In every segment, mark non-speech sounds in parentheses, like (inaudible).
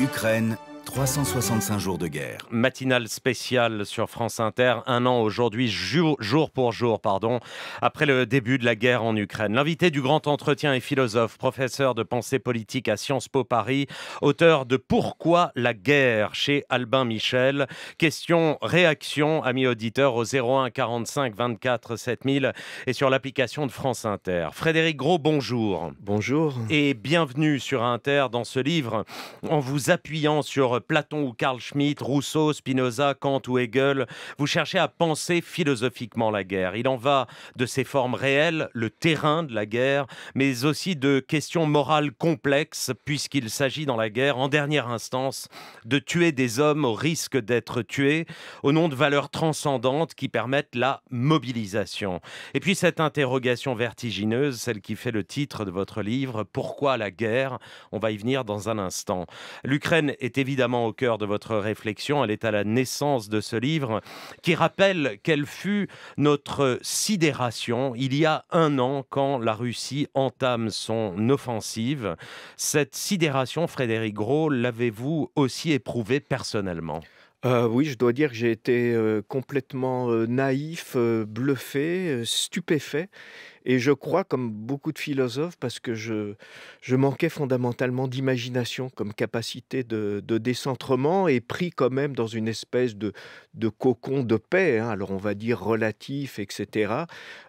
Ukraine 365 jours de guerre. Matinale spéciale sur France Inter, un an aujourd'hui, jour, pour jour, pardon, après le début de la guerre en Ukraine. L'invité du grand entretien est philosophe, professeur de pensée politique à Sciences Po Paris, auteur de Pourquoi la guerre chez Albin Michel. Question, réaction, amis auditeurs, au 01 45 24 7000 et sur l'application de France Inter. Frédéric Gros, bonjour. Bonjour. Et bienvenue sur Inter dans ce livre en vous appuyant sur Platon ou Karl Schmitt, Rousseau, Spinoza, Kant ou Hegel. Vous cherchez à penser philosophiquement la guerre. Il en va de ses formes réelles, le terrain de la guerre, mais aussi de questions morales complexes, puisqu'il s'agit dans la guerre, en dernière instance, de tuer des hommes au risque d'être tués, au nom de valeurs transcendantes qui permettent la mobilisation. Et puis cette interrogation vertigineuse, celle qui fait le titre de votre livre, Pourquoi la guerre On va y venir dans un instant. L'Ukraine est évidemment au cœur de votre réflexion. Elle est à la naissance de ce livre qui rappelle quelle fut notre sidération il y a un an quand la Russie entame son offensive. Cette sidération, Frédéric Gros, l'avez-vous aussi éprouvée personnellement euh, oui, je dois dire que j'ai été euh, complètement euh, naïf, bluffé, stupéfait et je crois, comme beaucoup de philosophes, parce que je, manquais fondamentalement d'imagination comme capacité de, décentrement et pris quand même dans une espèce de, cocon de paix, hein, alors on va dire relatif, etc.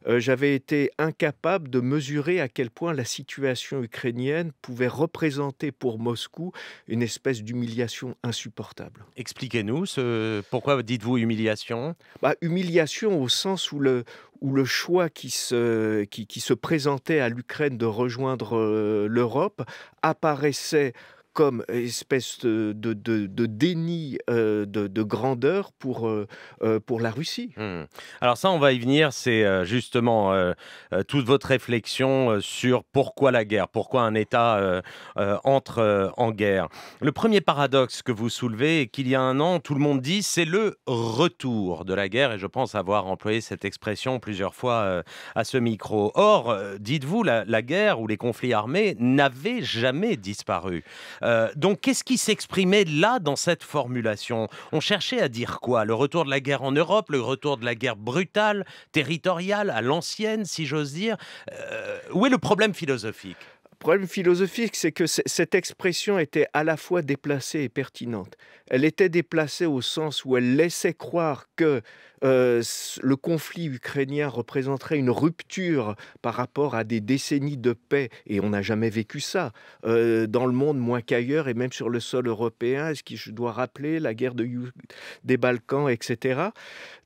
Euh, j'avais été incapable de mesurer à quel point la situation ukrainienne pouvait représenter pour Moscou une espèce d'humiliation insupportable. Expliquez-nous pourquoi dites-vous humiliation bah, Humiliation au sens où le, où le choix qui se, qui se présentait à l'Ukraine de rejoindre l'Europe apparaissait comme espèce de, déni euh, de, grandeur pour, euh, euh, pour la Russie. Hmm. Alors ça, on va y venir, c'est justement toute votre réflexion sur pourquoi la guerre, pourquoi un État entre en guerre. Le premier paradoxe que vous soulevez est qu'il y a un an, tout le monde dit, c'est le retour de la guerre, et je pense avoir employé cette expression plusieurs fois à ce micro. Or, dites-vous, la, la guerre ou les conflits armés n'avaient jamais disparu. Euh, donc, qu'est-ce qui s'exprimait là dans cette formulation On cherchait à dire quoi Le retour de la guerre en Europe, le retour de la guerre brutale, territoriale, à l'ancienne, si j'ose dire. Euh, où est le problème philosophique le problème philosophique, c'est que cette expression était à la fois déplacée et pertinente. Elle était déplacée au sens où elle laissait croire que euh, le conflit ukrainien représenterait une rupture par rapport à des décennies de paix, et on n'a jamais vécu ça, euh, dans le monde moins qu'ailleurs, et même sur le sol européen, ce que je dois rappeler la guerre des Balkans, etc.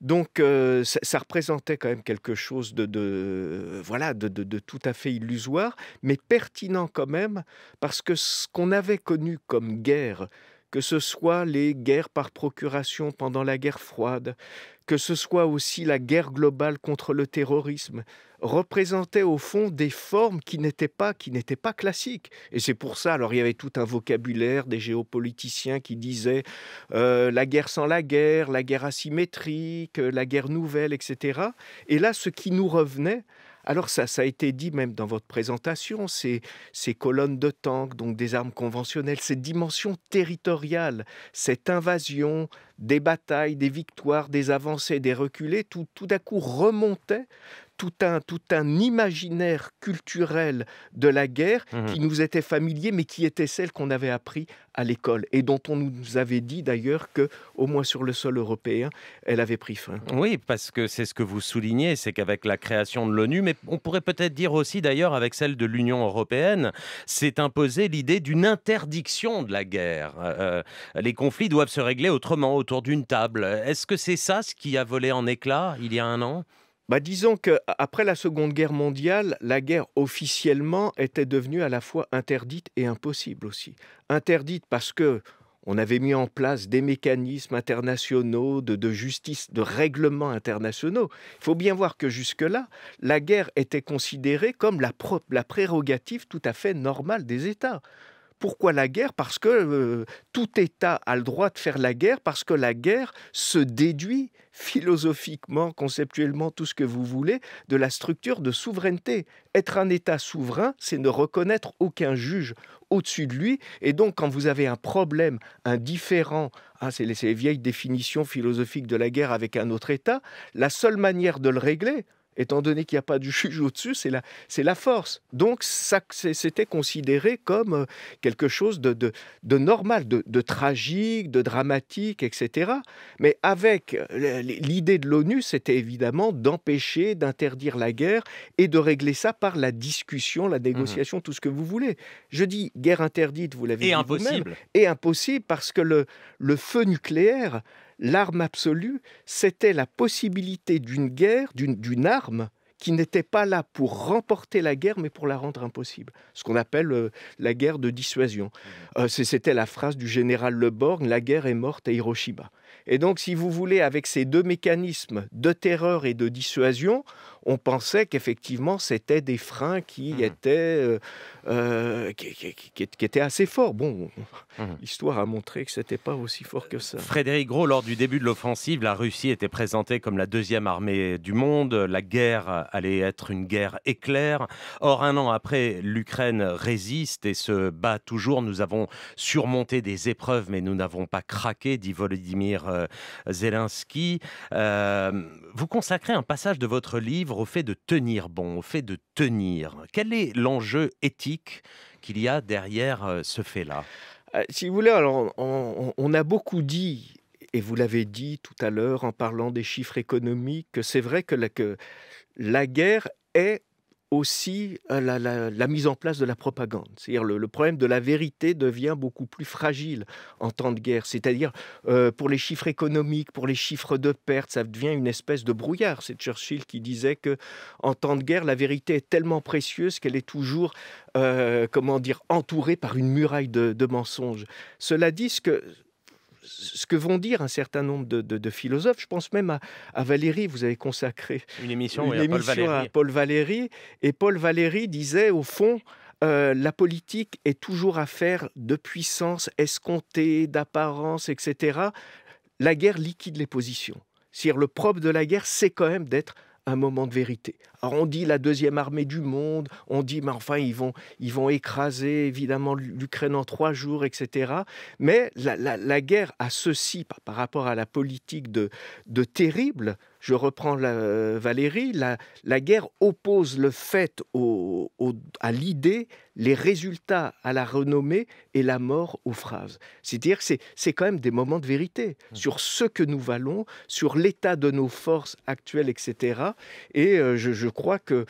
Donc euh, ça, représentait quand même quelque chose de, voilà, de, de tout à fait illusoire, mais pertinent quand même, parce que ce qu'on avait connu comme guerre, que ce soit les guerres par procuration pendant la guerre froide, que ce soit aussi la guerre globale contre le terrorisme, représentait au fond des formes qui n'étaient pas, qui n'étaient pas classiques. Et c'est pour ça, alors il y avait tout un vocabulaire des géopoliticiens qui disaient euh, la guerre sans la guerre, la guerre asymétrique, euh, la guerre nouvelle, etc. Et là, ce qui nous revenait, alors ça, ça a été dit même dans votre présentation, ces, colonnes de tanks, donc des armes conventionnelles, cette dimension territoriale, cette invasion, des batailles, des victoires, des avancées, des reculées, tout, tout d'un coup remontait tout un, tout un imaginaire culturel de la guerre mmh qui nous était familier, mais qui était celle qu'on avait appris à l'école et dont on nous avait dit d'ailleurs que, au moins sur le sol européen, elle avait pris fin. Oui, parce que c'est ce que vous soulignez, c'est qu'avec la création de l'ONU, mais on pourrait peut-être dire aussi d'ailleurs avec celle de l'Union européenne, s'est imposée l'idée d'une interdiction de la guerre. Euh, euh, les conflits doivent se régler autrement, autour d'une table. Est-ce que c'est ça ce qui a volé en éclat il y a un an bah, Disons qu'après la Seconde Guerre mondiale, la guerre officiellement était devenue à la fois interdite et impossible aussi. Interdite parce que on avait mis en place des mécanismes internationaux de, justice, de règlements internationaux. Il faut bien voir que jusque-là, la guerre était considérée comme la prérogative tout à fait normale des États. Pourquoi la guerre Parce que euh, tout État a le droit de faire la guerre, parce que la guerre se déduit philosophiquement, conceptuellement, tout ce que vous voulez, de la structure de souveraineté. Être un État souverain, c'est ne reconnaître aucun juge au-dessus de lui. Et donc, quand vous avez un problème, un différent, ah, c'est les vieilles définitions philosophiques de la guerre avec un autre État, la seule manière de le régler, étant donné qu'il n'y a pas du juge au-dessus, c'est la, force. Donc ça, c'était considéré comme euh, quelque chose de, normal, de, tragique, de dramatique, etc. Mais avec euh, l'idée de l'ONU, c'était évidemment d'empêcher, d'interdire la guerre et de régler ça par la discussion, la négociation, mmh tout ce que vous voulez. Je dis guerre interdite, vous l'avez dit impossible. et impossible parce que le feu nucléaire l'arme absolue, c'était la possibilité d'une guerre, d'une arme qui n'était pas là pour remporter la guerre, mais pour la rendre impossible. Ce qu'on appelle euh, la guerre de dissuasion. Mmh. Euh, c'était la phrase du général Le Borgne, la guerre est morte à Hiroshima. Et donc, si vous voulez, avec ces deux mécanismes de terreur et de dissuasion, on pensait qu'effectivement, c'était des freins qui, mmh. étaient, euh, euh, qui, étaient assez forts. Bon, mmh. (laughs) l'histoire a montré que c'était pas aussi fort que ça. Frédéric Gros, lors du début de l'offensive, la Russie était présentée comme la deuxième armée du monde. La guerre allait être une guerre éclair. Or, un an après, l'Ukraine résiste et se bat toujours. Nous avons surmonté des épreuves, mais nous n'avons pas craqué, dit Volodymyr euh, Zelensky. vous consacrez un passage de votre livre au fait de tenir bon, au fait de tenir. Quel est l'enjeu éthique qu'il y a derrière euh, ce fait-là euh, Si vous voulez, alors on, a beaucoup dit et vous l'avez dit tout à l'heure en parlant des chiffres économiques, que c'est vrai que la, guerre est aussi euh, la, mise en place de la propagande. C'est-à-dire le, problème de la vérité devient beaucoup plus fragile en temps de guerre. C'est-à-dire euh, pour les chiffres économiques, pour les chiffres de pertes, ça devient une espèce de brouillard. C'est Churchill qui disait que en temps de guerre, la vérité est tellement précieuse qu'elle est toujours, euh, comment dire, entourée par une muraille de, de mensonges. Cela dit, ce que ce que vont dire un certain nombre de, philosophes. Je pense même à, à, Valéry, vous avez consacré une émission, à, Paul Valéry. Et Paul Valéry disait, au fond, euh, la politique est toujours affaire de puissance escomptée, d'apparence, etc. La guerre liquide les positions. cest le propre de la guerre, c'est quand même d'être un moment de vérité. Alors on dit la deuxième armée du monde, on dit mais enfin ils vont, ils vont écraser évidemment l'Ukraine en trois jours, etc. Mais la, guerre a ceci par, rapport à la politique de, de terrible je reprends la, euh, Valérie, la, guerre oppose le fait à l'idée, les résultats à la renommée et la mort aux phrases. C'est-à-dire que c'est quand même des moments de vérité mmh. sur ce que nous valons, sur l'état de nos forces actuelles, etc. Et euh, je crois que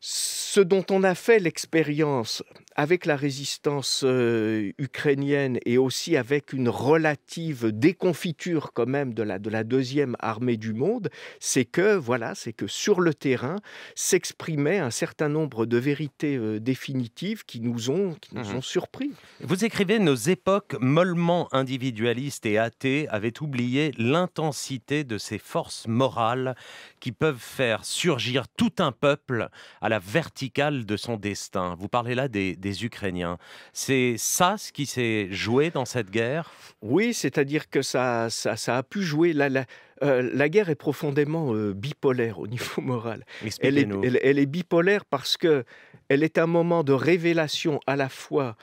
ce dont on a fait l'expérience avec la résistance euh, ukrainienne et aussi avec une relative déconfiture quand même de la, de la deuxième armée du monde, c'est que voilà, c'est que sur le terrain s'exprimait un certain nombre de vérités euh, définitives qui nous ont qui nous mhm. ont surpris. Vous écrivez nos époques mollement individualistes et athées avaient oublié l'intensité de ces forces morales qui peuvent faire surgir tout un peuple à la verticale de son destin. Vous parlez là des Ukrainiens. C'est ça ce qui s'est joué dans cette guerre Oui, c'est-à-dire que ça, ça, a pu jouer. La, euh, guerre est profondément euh, bipolaire au (laughs) niveau moral. Elle est, bipolaire parce que elle est un moment de révélation à la fois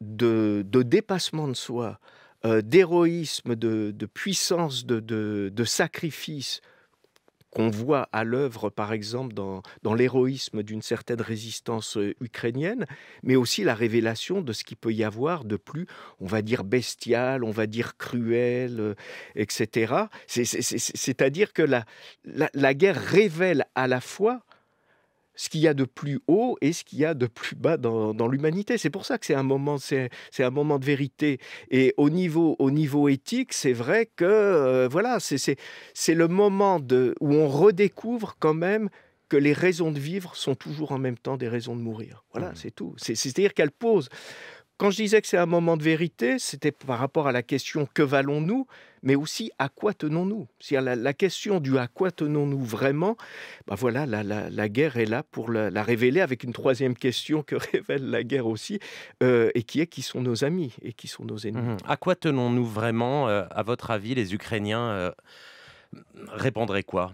de, dépassement de soi, euh, d'héroïsme, de, puissance, de, de sacrifice, qu'on voit à l'œuvre, par exemple, dans, l'héroïsme d'une certaine résistance euh, ukrainienne, mais aussi la révélation de ce qu'il peut y avoir de plus, on va dire, bestial, on va dire cruel, euh, etc. C'est-à-dire que la guerre révèle à la fois ce qu'il y a de plus haut et ce qu'il y a de plus bas dans, l'humanité. C'est pour ça que c'est un moment, c'est, un moment de vérité. Et au niveau, au niveau éthique, c'est vrai que euh, voilà, c'est, c'est, le moment de, où on redécouvre quand même que les raisons de vivre sont toujours en même temps des raisons de mourir. Voilà, mmh. c'est tout. c'est-à-dire qu'elle pose. Quand je disais que c'est un moment de vérité, c'était par rapport à la question que valons-nous mais aussi à quoi tenons nous la, question du à quoi tenons-nous vraiment, ben voilà, la, guerre est là pour la, révéler avec une troisième question que (laughs) révèle la guerre aussi, euh, et qui est qui sont nos amis et qui sont nos ennemis. Mhm. À quoi tenons-nous vraiment, euh, à votre avis, les Ukrainiens euh, répondraient quoi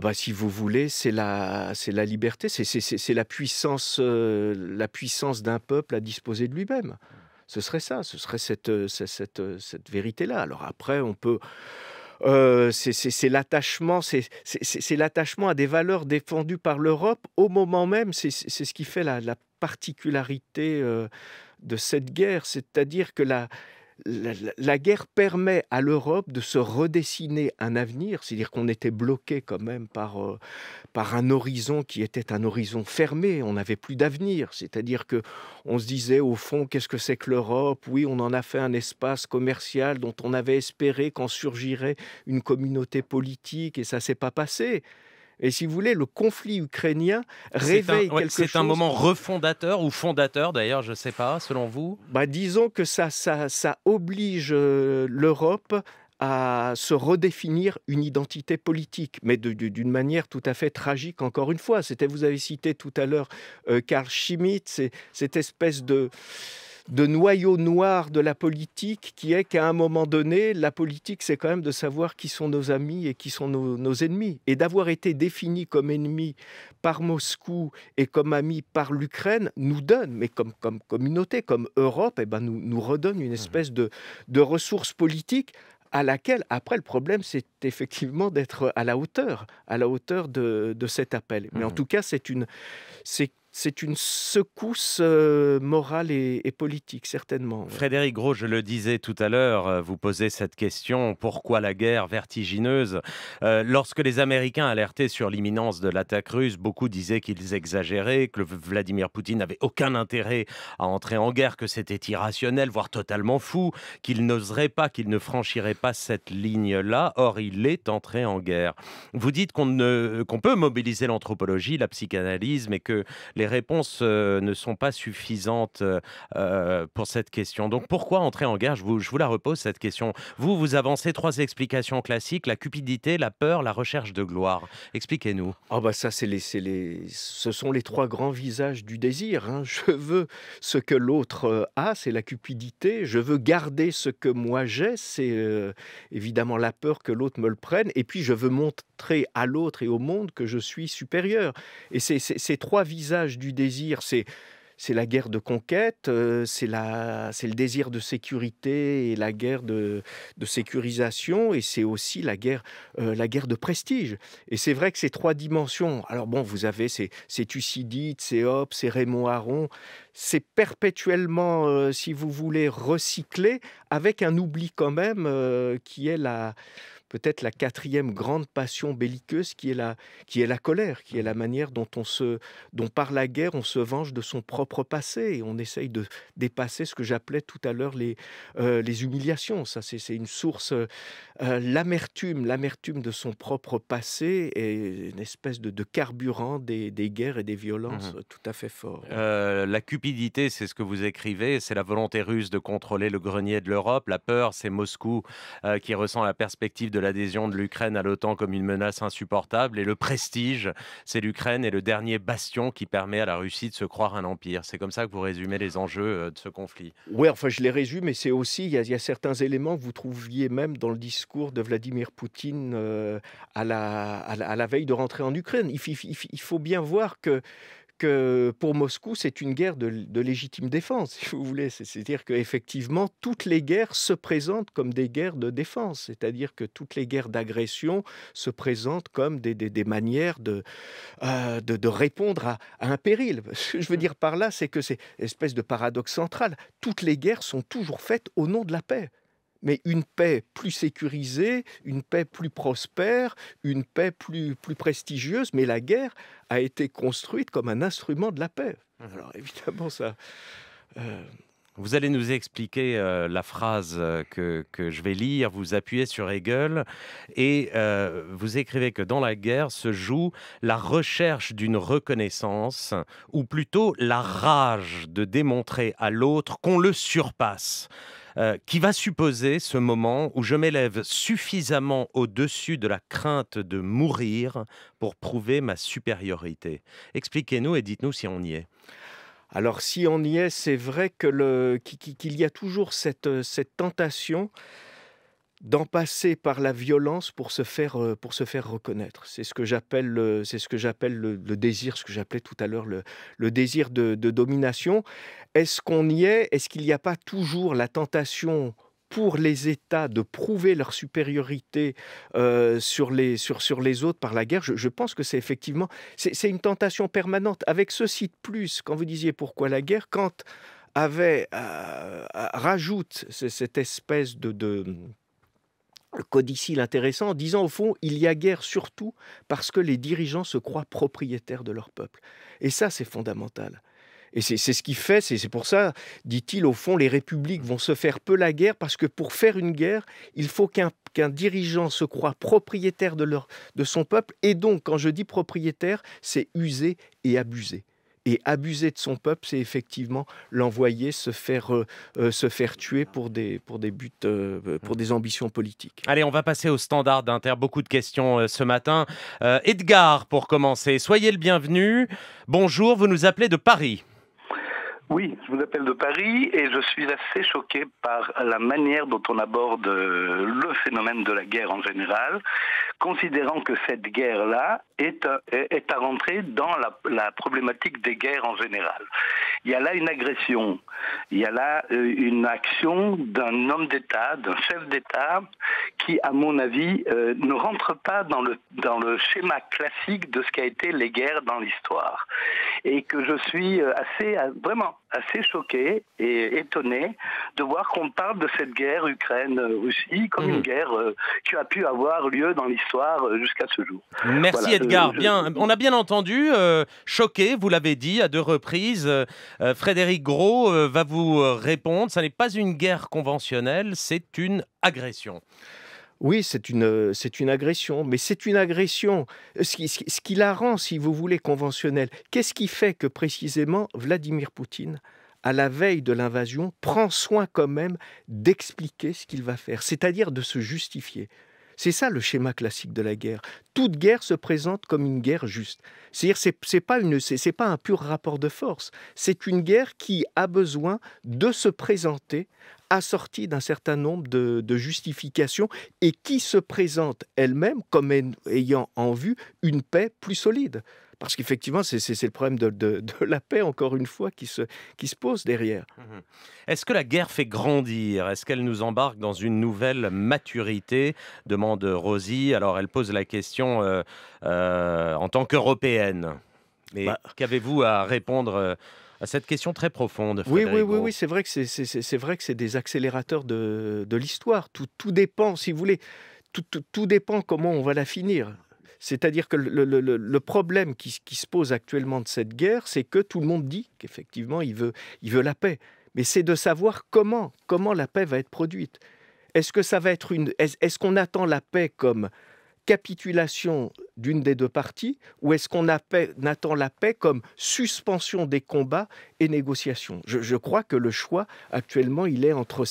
bah, si vous voulez, c'est la, liberté, c'est, la puissance, la puissance d'un peuple à disposer de lui-même. Ce serait ça, ce serait cette, euh, euh, cette, vérité-là. Alors après, on peut... Euh, c'est l'attachement, c'est l'attachement à des valeurs défendues par l'Europe au moment même. C'est ce qui fait la, particularité de cette guerre, c'est-à-dire que la, la, guerre permet à l'Europe de se redessiner un avenir, c'est-à-dire qu'on était bloqué quand même euh, par, un horizon qui était un horizon fermé, on n'avait plus d'avenir, c'est-à-dire que on se disait au fond qu'est-ce que c'est que l'Europe Oui, on en a fait un espace commercial dont on avait espéré qu'en surgirait une communauté politique et ça s'est pas passé. Et si vous voulez, le conflit ukrainien réveille quelque chose. C'est un moment refondateur ou fondateur, d'ailleurs, je ne sais pas, selon vous bah, Disons que ça, ça, oblige euh, l'Europe à se redéfinir une identité politique, mais d'une manière tout à fait tragique, encore une fois. C'était, vous avez cité tout à l'heure euh, Karl Schmitt, cette espèce de de noyau noir de la politique qui est qu'à un moment donné, la politique, c'est quand même de savoir qui sont nos amis et qui sont nos, ennemis. Et d'avoir été défini comme ennemi par Moscou et comme ami par l'Ukraine nous donne, mais comme, comme communauté, comme Europe, eh ben nous, nous redonne une espèce mhm. de, de ressource politique à laquelle, après, le problème, c'est effectivement d'être à la hauteur, à la hauteur de, cet appel. Mais en mhm. tout cas, c'est une, c'est c'est une secousse euh, morale et, politique, certainement. Frédéric Gros, je le disais tout à l'heure, euh, vous posez cette question, pourquoi la guerre vertigineuse euh, Lorsque les Américains alertaient sur l'imminence de l'attaque russe, beaucoup disaient qu'ils exagéraient, que Vladimir Poutine n'avait aucun intérêt à entrer en guerre, que c'était irrationnel, voire totalement fou, qu'il n'oserait pas, qu'il ne franchirait pas cette ligne-là. Or, il est entré en guerre. Vous dites qu'on peut mobiliser l'anthropologie, la psychanalyse, mais que les les réponses ne sont pas suffisantes pour cette question. Donc pourquoi entrer en guerre je vous, je vous la repose cette question. Vous, vous avancez trois explications classiques, la cupidité, la peur, la recherche de gloire. Expliquez-nous. Ah bah ça, c'est les, ce sont les trois grands visages du désir. Hein. Je veux ce que l'autre a, c'est la cupidité. Je veux garder ce que moi j'ai, c'est évidemment la peur que l'autre me le prenne. Et puis je veux montrer à l'autre et au monde que je suis supérieur. Et c'est ces trois visages du désir, c'est c'est la guerre de conquête, euh, c'est le désir de sécurité et la guerre de, sécurisation, et c'est aussi la guerre, euh, la guerre de prestige. Et c'est vrai que ces trois dimensions, alors bon, vous avez ces, ces Thucydides, ces Hobbes, ces Raymond Aron, c'est perpétuellement, euh, si vous voulez, recyclé avec un oubli quand même qui est la peut-être la quatrième grande passion belliqueuse qui est la, qui est la colère, qui est la mmh. manière dont on se, dont par la guerre on se venge de son propre passé et on essaye de dépasser ce que j'appelais tout à l'heure les, euh, les humiliations. Ça, c'est une source, euh, euh, l'amertume, l'amertume de son propre passé est une espèce de, carburant des, des, guerres et des violences mmh. tout à fait fort. la cupidité, c'est ce que vous écrivez, c'est la volonté russe de contrôler le grenier de l'Europe. La peur, c'est Moscou qui ressent la perspective de l'adhésion de l'Ukraine à l'OTAN comme une menace insupportable. Et le prestige, c'est l'Ukraine et le dernier bastion qui permet à la Russie de se croire un empire. C'est comme ça que vous résumez les enjeux euh, de ce conflit. Oui, enfin, je les résume, mais c'est aussi, il y, a certains éléments que vous trouviez même dans le discours de Vladimir Poutine euh, à, la, à, la, veille de rentrer en Ukraine. il faut bien voir que pour Moscou, c'est une guerre de, légitime défense, (laughs) si vous voulez. C'est-à-dire qu'effectivement, toutes les guerres se présentent comme des guerres de défense. C'est-à-dire que toutes les guerres d'agression se présentent comme des, manières euh, de, répondre à, un péril. (laughs) je veux mmh. dire par là, c'est que c'est espèce de paradoxe central. Toutes les guerres sont toujours faites au nom de la paix mais une paix plus sécurisée, une paix plus prospère, une paix plus, prestigieuse. Mais la guerre a été construite comme un instrument de la paix. Mmh. Alors évidemment, ça... Euh, vous allez nous expliquer euh, la phrase euh, que, je vais lire. Vous appuyez sur Hegel et vous écrivez que dans la guerre se joue la recherche d'une reconnaissance, ou plutôt la rage de démontrer à l'autre qu'on le surpasse. Euh, qui va supposer ce moment où je m'élève suffisamment au-dessus de la crainte de mourir pour prouver ma supériorité. Expliquez-nous et dites-nous si on y est. Alors si on y est, c'est vrai que qu'il y a toujours cette euh, tentation d'en passer par la violence pour se faire, euh, pour se faire reconnaître. C'est ce que j'appelle le, c'est ce que j'appelle le, désir, ce que j'appelais tout à l'heure le, désir de, domination. Est-ce qu'on y est Est-ce qu'il n'y a pas toujours la tentation pour les États de prouver leur supériorité euh, sur, les, sur, sur les autres par la guerre, je, pense que c'est effectivement c'est une tentation permanente. Avec ceci de plus, quand vous disiez pourquoi la guerre, quand avait euh, rajoute cette espèce de le codicile intéressant en disant au fond il y a guerre surtout parce que les dirigeants se croient propriétaires de leur peuple. Et ça c'est fondamental. Et c'est ce qui fait, c'est pour ça, dit-il, au fond, les républiques vont se faire peu la guerre, parce que pour faire une guerre, il faut qu'un dirigeant se croie propriétaire de, leur, de son peuple, et donc, quand je dis propriétaire, c'est user et abuser et abuser de son peuple, c'est effectivement l'envoyer se faire, euh, euh, se faire tuer pour des, pour des buts, euh, pour mmh. des ambitions politiques. Allez, on va passer au standard d'Inter. Beaucoup de questions ce matin. Edgar, pour commencer, soyez le bienvenu. Bonjour, vous nous appelez de Paris. Oui, je vous appelle de Paris et je suis assez choqué par la manière dont on aborde euh, le phénomène de la guerre en général, considérant que cette guerre-là est, euh, est à rentrer dans la, la, problématique des guerres en général. Il y a là une agression, il y a là euh, une action d'un homme d'État, d'un chef d'État, qui, à mon avis, ne rentre pas dans le, dans le schéma classique de ce qu'a été les guerres dans l'histoire. Et que je suis assez, vraiment assez choqué et étonné de voir qu'on parle de cette guerre Ukraine-Russie comme une hmm. guerre euh, qui a pu avoir lieu dans l'histoire euh, jusqu'à ce jour. Merci Edgar. Bien, on a bien entendu, euh, choqué, vous l'avez dit à deux reprises. Frédéric Gros va vous répondre. Ça n'est pas une guerre conventionnelle, c'est une agression. Oui, c'est une, euh, c'est une agression, mais c'est une agression. Euh, ce qui, la rend, si vous voulez, conventionnelle, qu'est-ce qui fait que précisément Vladimir Poutine, à la veille de l'invasion, prend soin quand même d'expliquer ce qu'il va faire, c'est-à-dire de se justifier c'est ça le schéma classique de la guerre. Toute guerre se présente comme une guerre juste. C'est-à-dire, c'est, c'est pas c'est, c'est pas un pur rapport de force. C'est une guerre qui a besoin de se présenter assortie d'un certain nombre de, justifications et qui se présente elle-même comme ayant en vue une paix plus solide. Parce qu'effectivement, c'est le problème de, la paix, encore une fois, qui se, qui se pose derrière. Mmh Est-ce que la guerre fait grandir Est-ce qu'elle nous embarque dans une nouvelle maturité demande Rosie. Alors, elle pose la question euh, euh, en tant qu'Européenne. Mais bah. qu'avez-vous à répondre euh, à cette question très profonde. oui, oui, oui, c'est vrai que c'est vrai que c'est des accélérateurs de, l'histoire. Tout, tout dépend, si vous voulez, tout, dépend comment on va la finir. C'est-à-dire que le, problème qui, qui, se pose actuellement de cette guerre, c'est que tout le monde dit qu'effectivement, il veut, il veut la paix. Mais c'est de savoir comment, comment la paix va être produite. Est-ce que ça va être une, est-ce qu'on attend la paix comme capitulation d'une des deux parties ou est-ce qu'on attend la paix comme suspension des combats et négociations je, crois que le choix actuellement il est entre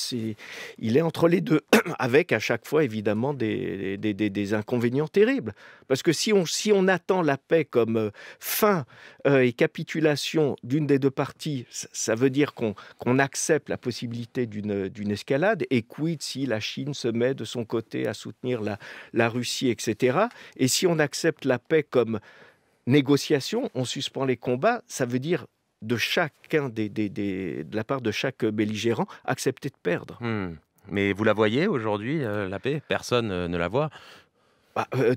il est entre les deux, (clears throat) avec à chaque fois évidemment des, des, inconvénients terribles. Parce que si on, si on attend la paix comme euh, fin euh, et capitulation d'une des deux parties, ça veut dire qu'on accepte la possibilité d'une escalade. Et quid si la Chine se met de son côté à soutenir la, la Russie, et si on accepte la paix comme négociation, on suspend les combats, ça veut dire de chacun de la part de chaque belligérant accepter de perdre. Hmm. Mais vous la voyez aujourd'hui, euh, la paix Personne euh, ne la voit. Bah, euh,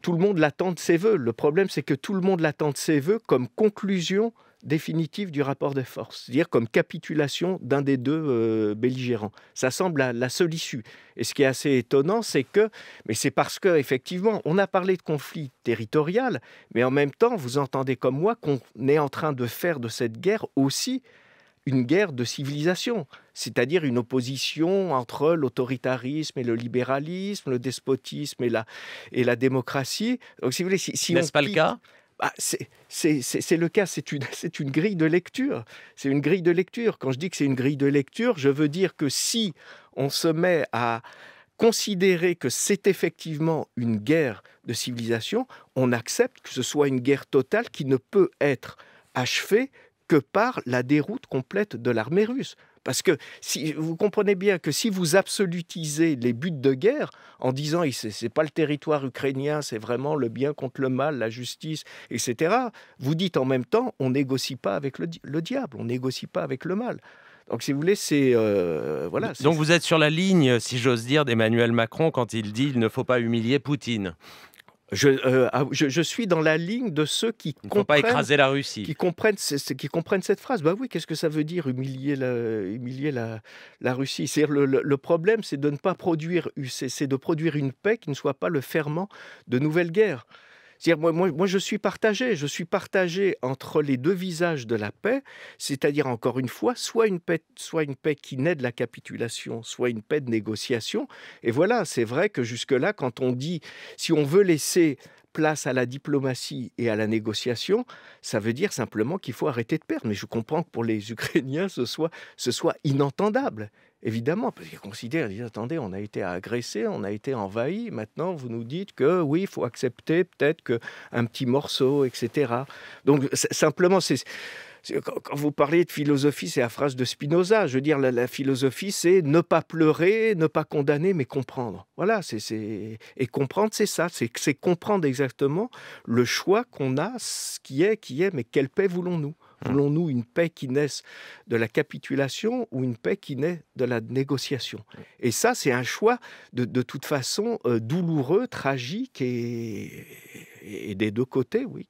tout le monde l'attend de ses voeux. Le problème, c'est que tout le monde l'attend de ses voeux comme conclusion définitive du rapport des forces, c'est-à-dire comme capitulation d'un des deux euh, belligérants. Ça semble la, seule issue. Et ce qui est assez étonnant, c'est que, mais c'est parce que effectivement, on a parlé de conflit territorial, mais en même temps, vous entendez comme moi qu'on est en train de faire de cette guerre aussi une guerre de civilisation, c'est-à-dire une opposition entre l'autoritarisme et le libéralisme, le despotisme et la, et la démocratie. Donc, si vous voulez, si, N'est-ce pas le cas ah, c'est le cas, (laughs) c'est une grille de lecture. C'est une grille de lecture. Quand je dis que c'est une grille de lecture, je veux dire que si on se met à considérer que c'est effectivement une guerre de civilisation, on accepte que ce soit une guerre totale qui ne peut être achevée que par la déroute complète de l'armée russe. Parce que si, vous comprenez bien que si vous absolutisez les buts de guerre en disant ce n'est pas le territoire ukrainien, c'est vraiment le bien contre le mal, la justice, etc., vous dites en même temps on négocie pas avec le, diable, on négocie pas avec le mal. Donc, si vous voulez, c'est. Euh, voilà. Donc, vous êtes sur la ligne, si j'ose dire, d'Emmanuel Macron quand il dit il ne faut pas humilier Poutine. Euh, ah, je, suis dans la ligne de ceux qui comprennent qui comprennent, qui comprennent cette phrase. Bah oui, qu'est-ce que ça veut dire humilier la, Russie le, problème, c'est de ne pas produire, c'est de produire une paix qui ne soit pas le ferment de nouvelles guerres moi, je suis partagé. Je suis partagé entre les deux visages de la paix, c'est-à-dire, encore une fois, soit une, paix, soit une paix qui naît de la capitulation, soit une paix de négociation. Et voilà, c'est vrai que jusque-là, quand on dit, si on veut laisser place à la diplomatie et à la négociation, ça veut dire simplement qu'il faut arrêter de perdre. Mais je comprends que pour les Ukrainiens, ce soit, ce soit inentendable. Évidemment, parce qu'ils considèrent, ils disent, attendez, on a été agressé, on a été envahi, maintenant vous nous dites que oui, il faut accepter peut-être qu'un petit morceau, etc. Donc simplement, c'est... Quand vous parlez de philosophie, c'est la phrase de Spinoza. Je veux dire, la, philosophie, c'est ne pas pleurer, ne pas condamner, mais comprendre. Voilà, c'est et comprendre, c'est ça. C'est comprendre exactement le choix qu'on a, ce qui est, qui est, mais quelle paix voulons-nous Mmh. Voulons-nous une paix qui naisse de la capitulation ou une paix qui naît de la négociation mmh. Et ça, c'est un choix de, toute façon euh, douloureux, tragique et, des deux côtés, oui.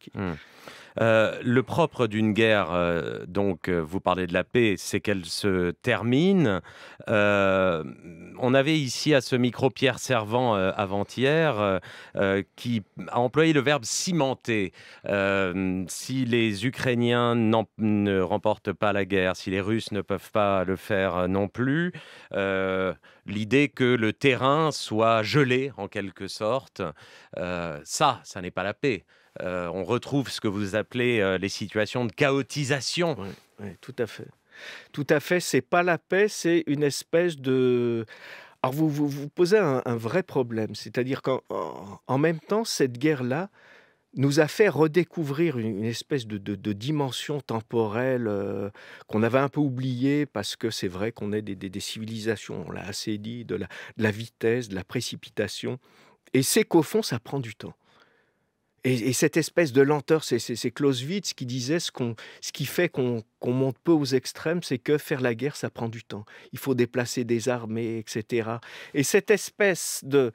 Euh, le propre d'une guerre, euh, donc euh, vous parlez de la paix, c'est qu'elle se termine. on avait ici à ce micro Pierre Servant avant-hier qui a employé le verbe cimenter. si les Ukrainiens ne remportent pas la guerre, si les Russes ne peuvent pas le faire non plus, l'idée que le terrain soit gelé en quelque sorte, ça, ça n'est pas la paix. Euh, on retrouve ce que vous appelez euh, les situations de chaotisation. Oui, tout à fait. Tout à fait, c'est pas la paix, c'est une espèce de... Alors vous vous, posez un, vrai problème, c'est-à-dire qu'en même temps, cette guerre-là nous a fait redécouvrir une, espèce de, dimension temporelle euh, qu'on avait un peu oubliée parce que c'est vrai qu'on est des, civilisations, on l'a assez dit, de la vitesse, de la précipitation. Et c'est qu'au fond, ça prend du temps. Et, cette espèce de lenteur, c'est Clausewitz qui disait ce, qu'on, qui fait qu'on monte peu aux extrêmes, c'est que faire la guerre, ça prend du temps. Il faut déplacer des armées, etc. Et cette espèce de...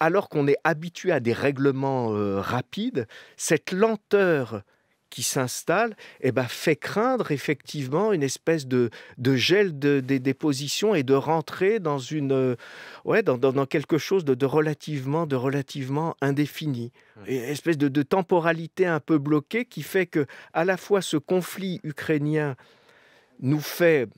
Alors qu'on est habitué à des règlements euh, rapides, cette lenteur qui s'installe et eh ben, fait craindre effectivement une espèce de, de gel de, des dépositions et de rentrer dans, une, euh, ouais, dans, quelque chose de, relativement, de relativement indéfini. Une espèce de, de temporalité un peu bloquée qui fait que à la fois ce conflit ukrainien nous fait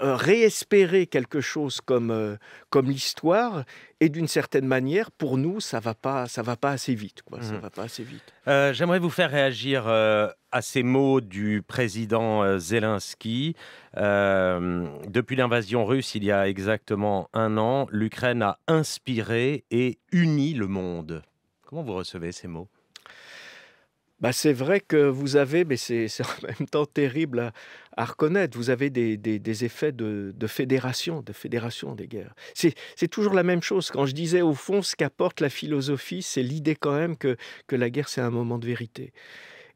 euh, réespérer quelque chose comme, euh, comme l'histoire. Et d'une certaine manière, pour nous, ça va pas, ça va pas assez vite. Ça mmh va pas assez vite. Euh, j'aimerais vous faire réagir à ces mots du président Zelensky. depuis l'invasion russe, il y a exactement un an, l'Ukraine a inspiré et uni le monde. Comment vous recevez ces mots bah, c'est vrai que vous avez, mais c'est en même temps terrible à, reconnaître, vous avez des, des, effets de, de, fédération, de fédération des guerres. C'est toujours la même chose. Quand je disais, au fond, ce qu'apporte la philosophie, c'est l'idée quand même que, que la guerre, c'est un moment de vérité.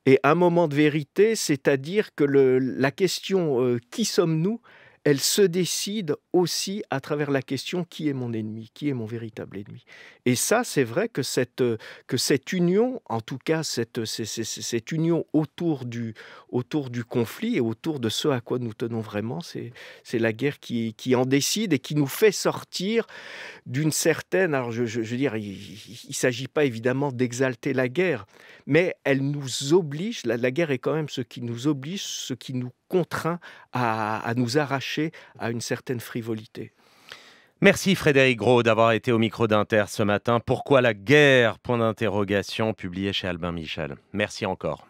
Et un moment de vérité, c'est-à-dire que le, la question euh, qui sommes-nous elle se décide aussi à travers la question qui est mon ennemi, qui est mon véritable ennemi. Et ça, c'est vrai que cette, euh, que cette union, en tout cas cette, cette, union autour du, autour du conflit et autour de ce à quoi nous tenons vraiment, c'est la guerre qui, qui en décide et qui nous fait sortir d'une certaine... Alors je, veux dire, il ne s'agit pas évidemment d'exalter la guerre, mais elle nous oblige, la guerre est quand même ce qui nous oblige, ce qui nous contraint à, nous arracher à une certaine frivolité. Merci Frédéric Gros d'avoir été au micro d'Inter ce matin. Pourquoi la guerre Point d'interrogation publié chez Albin Michel. Merci encore.